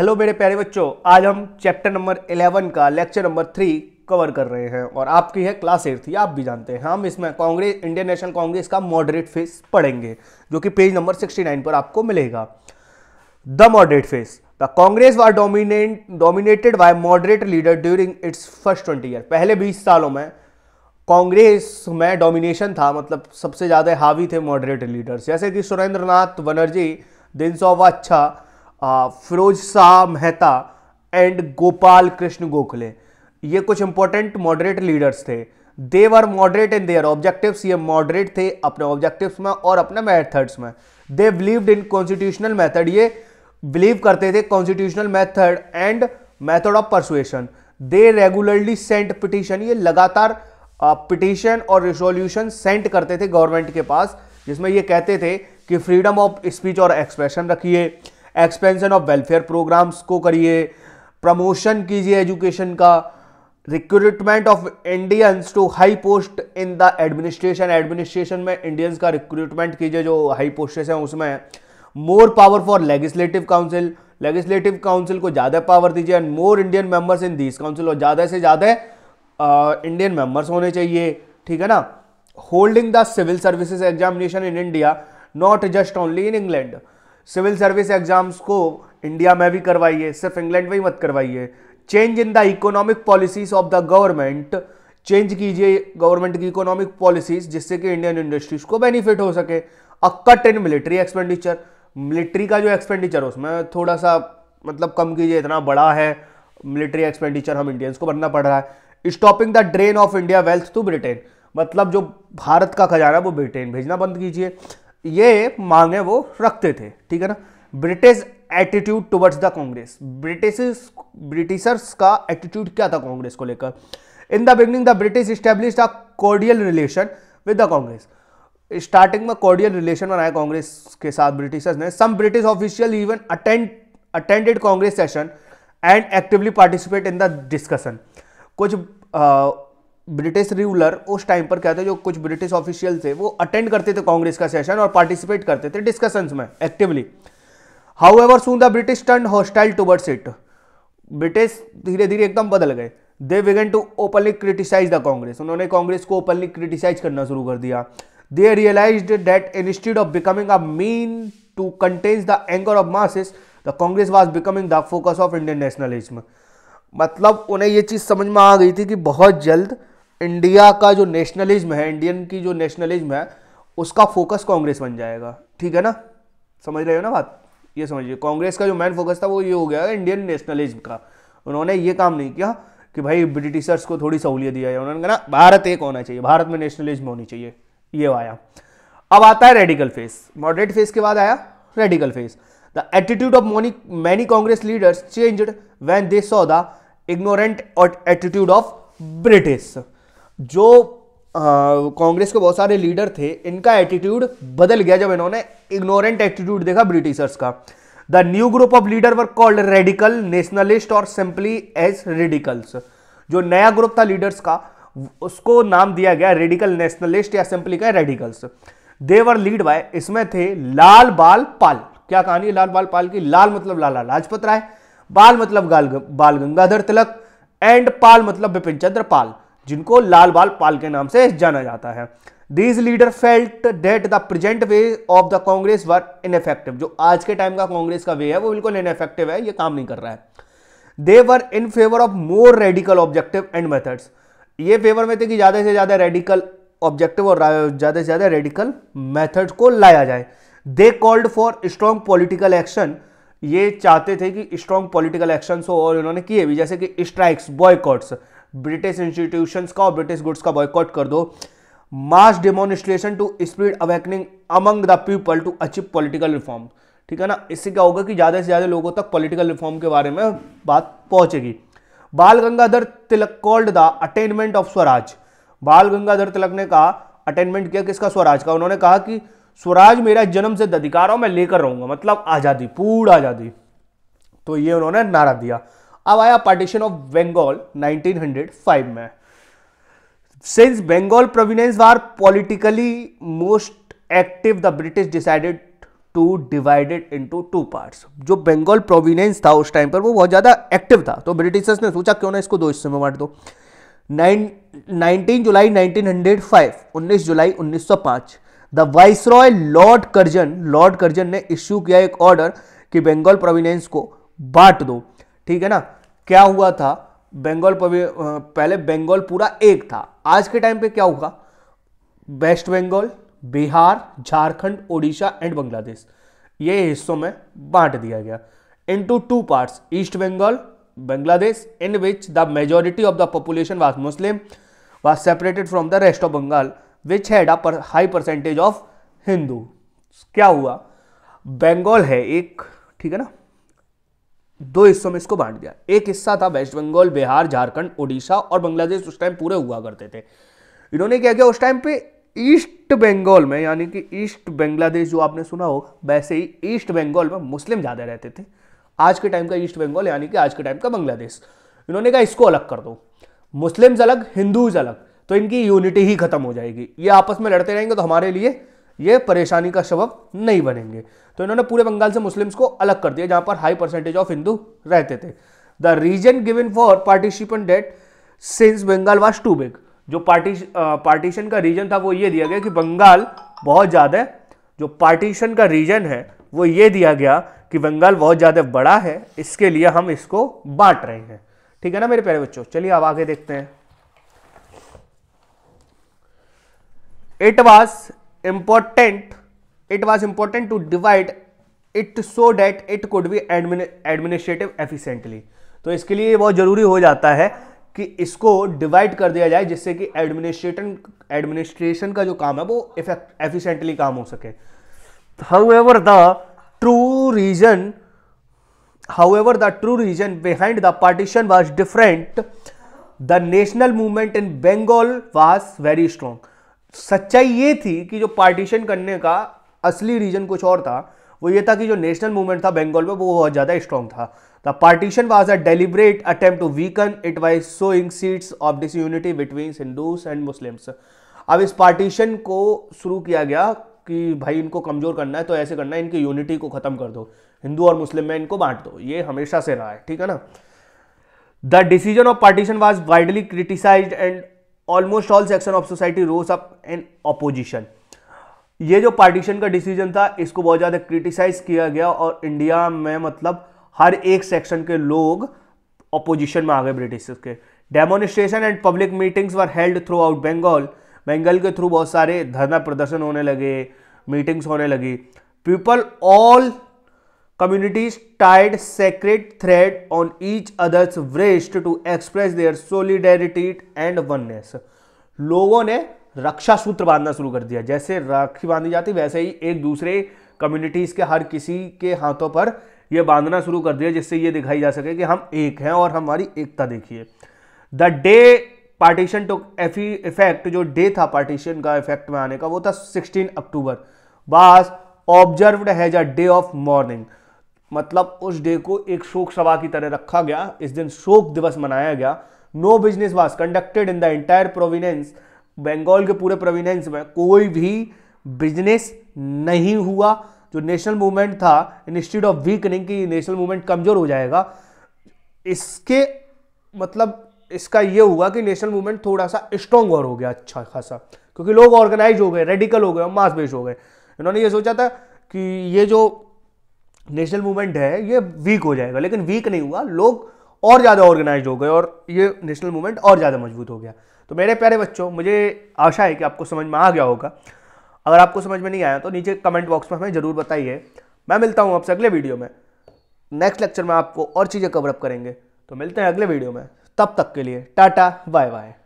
hello मेरे प्यारे बच्चों आज हम चैप्टर नंबर 11 का लेक्चर नंबर थ्री कवर कर रहे हैं और आपकी है क्लास एट थी आप भी जानते हैं हम इसमें कांग्रेस इंडियन नेशनल कांग्रेस का मॉडरेट फेस पढ़ेंगे जो कि पेज नंबर 69 पर आपको मिलेगा the moderate phase the Congress was dominate dominated by moderate leader during its first twenty year पहले बीस सालों में कांग्रेस में डोमिनेशन था मतलब सबसे ज़्यादा हावी थे मॉडरेट लीडर्स जैसे कि सुरेंद्र नाथ बनर्जी दिनसोवा अच्छा फिरोज शाह मेहता एंड गोपाल कृष्ण गोखले ये कुछ इंपॉर्टेंट मॉडरेट लीडर्स थे they were moderate in their objectives ये मॉडरेट थे अपने ऑब्जेक्टिव्स में और अपने मेथड्स में they believed in constitutional method ये बिलीव करते थे constitutional method and method of persuasion they regularly sent petition ये लगातार पिटिशन और रिजोल्यूशन सेंट करते थे गवर्नमेंट के पास जिसमें ये कहते थे कि फ्रीडम ऑफ स्पीच और एक्सप्रेशन रखिए एक्सपेंशन ऑफ वेलफेयर प्रोग्राम्स को करिए प्रमोशन कीजिए एजुकेशन का recruitment of Indians to high post in the administration administration में इंडियंस का रिक्रूटमेंट कीजिए जो हाई पोस्टेस हैं उसमें more power for legislative council legislative council को ज़्यादा पावर दीजिए and more Indian members in this council और ज़्यादा से ज़्यादा इंडियन मेंबर्स होने चाहिए ठीक है ना holding the civil services examination in India not just only in England civil service exams को इंडिया में भी करवाइए सिर्फ इंग्लैंड में ही मत करवाइए change in the economic policies of the government change कीजिए गवर्नमेंट की इकोनॉमिक पॉलिसीज जिससे कि इंडियन इंडस्ट्रीज को बेनिफिट हो सके a cut in military expenditure military का जो एक्सपेंडिचर उसमें थोड़ा सा मतलब कम कीजिए इतना बड़ा है मिलिट्री एक्सपेंडिचर हम इंडियंस को भरना पड़ रहा है stopping the drain of India wealth to Britain मतलब जो भारत का खजाना है वो ब्रिटेन भेजना बंद कीजिए ये मांगे वो रखते थे ठीक है ना British attitude towards the Congress British Britishers का एटीट्यूड क्या था कांग्रेस को लेकर in the beginning the British establish the cordial relation with the Congress starting में कॉर्डियल रिलेशन बनाया कांग्रेस के साथ ब्रिटिशर्स ने some British official even attend attended Congress session and actively participate in the discussion कुछ ब्रिटिश रूलर उस टाइम पर क्या था जो कुछ ब्रिटिश ऑफिशियल थे वो अटेंड करते थे कांग्रेस का सेशन और पार्टिसिपेट करते थे डिस्कशन में actively however soon the British turn hostile towards it British धीरे धीरे एकदम बदल गए they began to openly criticise the Congress उन्होंने कांग्रेस को ओपनली क्रिटिसाइज करना शुरू कर दिया they realise that instead of becoming a mean to contains the anger of masses the Congress was becoming the focus of Indian nationalism मतलब उन्हें ये चीज़ समझ में आ गई थी कि बहुत जल्द इंडिया का जो नेशनलिज्म है इंडियन की जो नेशनलिज्म है उसका फोकस कांग्रेस बन जाएगा ठीक है ना समझ रहे हो ना बात ये समझिए कांग्रेस का जो मेन फोकस था वो ये हो गया इंडियन नेशनलिज्म का उन्होंने ये काम नहीं किया कि भाई ब्रिटिशर्स को थोड़ी सहूलियत दिया जाए उन्होंने कहा भारत एक होना चाहिए भारत में नेशनलिज्म होनी चाहिए ये आया अब आता है रेडिकल फेस मॉडरेट फेस के बाद आया radical phase the attitude of many many Congress leaders changed when they saw the ignorant attitude of British जो कांग्रेस के बहुत सारे लीडर थे इनका एटीट्यूड बदल गया जब इन्होंने इग्नोरेंट एटीट्यूड देखा ब्रिटिशर्स का the new group of leader were called radical nationalist और सिंपली एज रेडिकल्स जो नया ग्रुप था लीडर्स का उसको नाम दिया गया रेडिकल नेशनलिस्ट या सिंपली का रेडिकल्स देवर लीड बाय इसमें थे लाल बाल पाल क्या कहानी है लाल बाल पाल की लाल मतलब लाला लाजपत राय बाल मतलब बाल गंगाधर तिलक एंड पाल मतलब बिपिन चंद्र पाल जिनको लाल बाल पाल के नाम से जाना जाता है these leader felt that the present way of the Congress were ineffective जो आज के टाइम का कांग्रेस का वे है वो बिल्कुल इनफेक्टिव है ये काम नहीं कर रहा है they were in favour of more radical objective and methods ये फेवर में थे कि ज़्यादा से ज़्यादा रेडिकल ऑब्जेक्टिव और ज़्यादा से ज़्यादा रेडिकल मेथड को लाया जाए they called for strong political action ये चाहते थे कि स्ट्रॉन्ग पॉलिटिकल एक्शन हो और इन्होंने किए भी जैसे कि स्ट्राइक्स बॉयकॉट्स ब्रिटिश इंस्टीट्यूशन का और ब्रिटिश गुड्स का बॉयकॉट कर दो mass demonstration to speed awakening among the people to achieve political reform ठीक है ना इससे क्या होगा कि ज़्यादा से ज़्यादा लोगों तक पॉलिटिकल रिफॉर्म के बारे में बात पहुंचेगी Bal Gangadhar Tilak called the attainment of swaraj Bal Gangadhar तिलक ने कहा अटेनमेंट किया किसका स्वराज का उन्होंने कहा कि स्वराज मेरा जन्म से अधिकार हो मैं लेकर रहूंगा मतलब आज़ादी पूर्ण आज़ादी तो ये उन्होंने नारा दिया अब आया पार्टीशन ऑफ बंगाल 1905 में since Bengal province was politically most active the British decided to divided into two parts जो बंगाल प्रोविनेंस था उस टाइम पर वो बहुत ज़्यादा एक्टिव था तो ब्रिटिशर्स ने सोचा क्यों ना इसको दो हिस्से में बांट दो nine July 1905 19 July 1905 the viceroy lord Curzon lord Curzon ने इश्यू किया एक ऑर्डर कि बंगाल प्रोविनेंस को बांट दो ठीक है ना क्या हुआ था बंगाल पहले बेंगाल पूरा एक था आज के टाइम पे क्या हुआ वेस्ट बेंगाल बिहार झारखंड ओडिशा एंड बांग्लादेश ये हिस्सों में बांट दिया गया into two part east Bengal Bangladesh in which the majority of the population was Muslim was separated from the rest of Bengal which had a high percentage of Hindu क्या हुआ बेंगाल है एक ठीक है ना दो हिस्सों में इसको बांट दिया एक हिस्सा था वेस्ट बंगाल बिहार झारखंड उड़ीसा और बांग्लादेश उस टाइम पूरे हुआ करते थे इन्होंने क्या किया उस टाइम पे ईस्ट बंगाल में यानी कि ईस्ट बांग्लादेश जो आपने सुना होगा वैसे ही ईस्ट बंगाल में मुस्लिम ज़्यादा रहते थे आज के टाइम का ईस्ट बंगाल यानी कि आज के टाइम का बांग्लादेश इन्होंने कहा इसको अलग कर दो मुस्लिम्स अलग हिंदूज अलग तो इनकी यूनिटी ही खत्म हो जाएगी ये आपस में लड़ते रहेंगे तो हमारे लिए ये परेशानी का सबब नहीं बनेंगे तो इन्होंने पूरे बंगाल से मुस्लिम्स को अलग कर दिया जहां पर हाई परसेंटेज ऑफ हिंदू रहते थे the reason given for partition that since Bengal was too big जो पार्टी पार्टीशन का रीजन था वो ये दिया गया कि बंगाल बहुत ज़्यादा जो पार्टीशन का रीजन है वो ये दिया गया कि बंगाल बहुत ज़्यादा बड़ा है इसके लिए हम इसको बांट रहे हैं ठीक है ना मेरे प्यारे बच्चों चलिए अब आगे देखते हैं it was important it was important to divide it so that it could be administrative efficiently तो इसके लिए बहुत ज़रूरी हो जाता है कि इसको डिवाइड कर दिया जाए जिससे कि एडमिनिस्ट्रेशन एडमिनिस्ट्रेशन का जो काम है वो एफिशिएंटली एफिशेंटली काम हो सके however the true reason however the true reason behind the partition was different the national movement in Bengal was very strong सच्चाई ये थी कि जो पार्टीशन करने का असली रीजन कुछ और था वो ये था कि जो नेशनल मूवमेंट था बंगाल में वो बहुत ज़्यादा स्ट्रॉन्ग था the partition was a deliberate attempt to weaken it by sowing seeds of disunity between Hindus and Muslims अब इस पार्टीशन को शुरू किया गया कि भाई इनको कमज़ोर करना है तो ऐसे करना है इनकी यूनिटी को ख़त्म कर दो हिंदू और मुस्लिम में इनको बांट दो ये हमेशा से रहा है ठीक है ना the decision of partition was widely criticise and almost all section of society rose up in opposition ये जो पार्टीशन का डिसीजन था इसको बहुत ज़्यादा क्रिटिसाइज किया गया और इंडिया में मतलब हर एक सेक्शन के लोग ऑपोजिशन में आ गए ब्रिटिश के demonstration and public meetings were held throughout Bengal बंगाल के थ्रू बहुत सारे धरना प्रदर्शन होने लगे मीटिंग्स होने लगी people all communities tied sacred thread on each other's wrist to express their solidarity and oneness लोगों ने रक्षा सूत्र बांधना शुरू कर दिया जैसे राखी बांधी जाती वैसे ही एक दूसरे कम्युनिटीज़ के हर किसी के हाथों पर यह बांधना शुरू कर दिया जिससे ये दिखाई जा सके कि हम एक हैं और हमारी एकता देखिए द डे पार्टीशन टू एफी इफेक्ट जो डे था पार्टीशन का इफेक्ट में आने का वो था 16 October was observed as a day of mourning मतलब उस डे को एक शोक सभा की तरह रखा गया इस दिन शोक दिवस मनाया गया no business was conducted in the entire province Bengal के पूरे प्रोविनेंस में कोई भी बिजनेस नहीं हुआ जो नेशनल मूवमेंट था इंस्टीट्यूट ऑफ वीकनिंग की नेशनल मूवमेंट कमज़ोर हो जाएगा इसके मतलब इसका ये हुआ कि नेशनल मूवमेंट थोड़ा सा स्ट्रॉन्ग और हो गया अच्छा खासा क्योंकि लोग ऑर्गेनाइज हो गए रेडिकल हो गए मास बेस हो गए इन्होंने ये सोचा था कि ये जो नेशनल मूवमेंट है ये वीक हो जाएगा लेकिन वीक नहीं हुआ लोग और ज़्यादा ऑर्गेनाइज हो गए और ये नेशनल मूवमेंट और ज़्यादा मजबूत हो गया तो मेरे प्यारे बच्चों मुझे आशा है कि आपको समझ में आ गया होगा अगर आपको समझ में नहीं आया तो नीचे कमेंट बॉक्स में हमें ज़रूर बताइए मैं मिलता हूँ आपसे अगले वीडियो में नेक्स्ट लेक्चर में आपको और चीज़ें कवरअप करेंगे तो मिलते हैं अगले वीडियो में तब तक के लिए टाटा बाय बाय